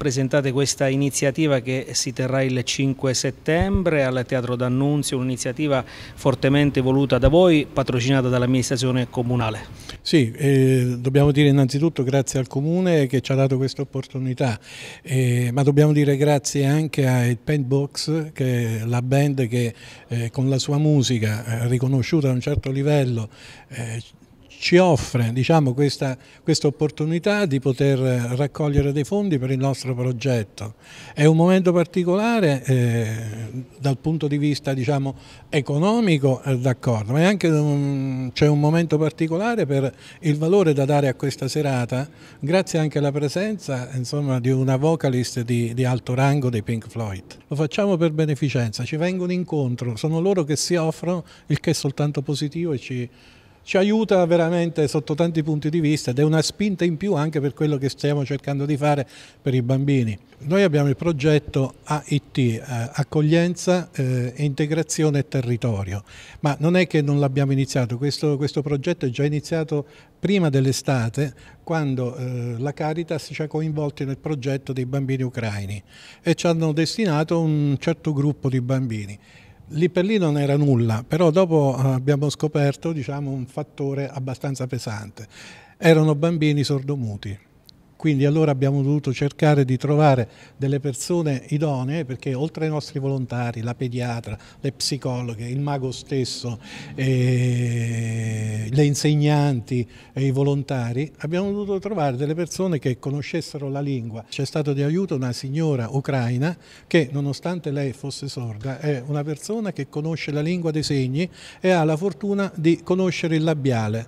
presentate questa iniziativa che si terrà il 5 settembre al Teatro d'Annunzio, un'iniziativa fortemente voluta da voi, patrocinata dall'amministrazione comunale. Sì, eh, dobbiamo dire innanzitutto grazie al Comune che ci ha dato questa opportunità, eh, ma dobbiamo dire grazie anche al Paintbox, che è la band che eh, con la sua musica eh, riconosciuta a un certo livello eh, ci offre diciamo, questa, questa, opportunità di poter raccogliere dei fondi per il nostro progetto. È un momento particolare eh, dal punto di vista diciamo, economico, eh, d'accordo, ma c'è um, un momento particolare per il valore da dare a questa serata, grazie anche alla presenza insomma, di una vocalist di, di alto rango dei Pink Floyd. Lo facciamo per beneficenza, ci vengono incontro, sono loro che si offrono, il che è soltanto positivo e ci ci aiuta veramente sotto tanti punti di vista ed è una spinta in più anche per quello che stiamo cercando di fare per i bambini. Noi abbiamo il progetto AIT, eh, accoglienza, eh, integrazione e territorio, ma non è che non l'abbiamo iniziato, questo, questo progetto è già iniziato prima dell'estate quando eh, la Caritas ci ha coinvolti nel progetto dei bambini ucraini e ci hanno destinato un certo gruppo di bambini. Lì per lì non era nulla, però dopo eh, abbiamo scoperto diciamo, un fattore abbastanza pesante. Erano bambini sordomuti quindi allora abbiamo dovuto cercare di trovare delle persone idonee perché oltre ai nostri volontari, la pediatra, le psicologhe, il mago stesso, eh, le insegnanti e i volontari, abbiamo dovuto trovare delle persone che conoscessero la lingua. C'è stato di aiuto una signora ucraina che nonostante lei fosse sorda è una persona che conosce la lingua dei segni e ha la fortuna di conoscere il labiale.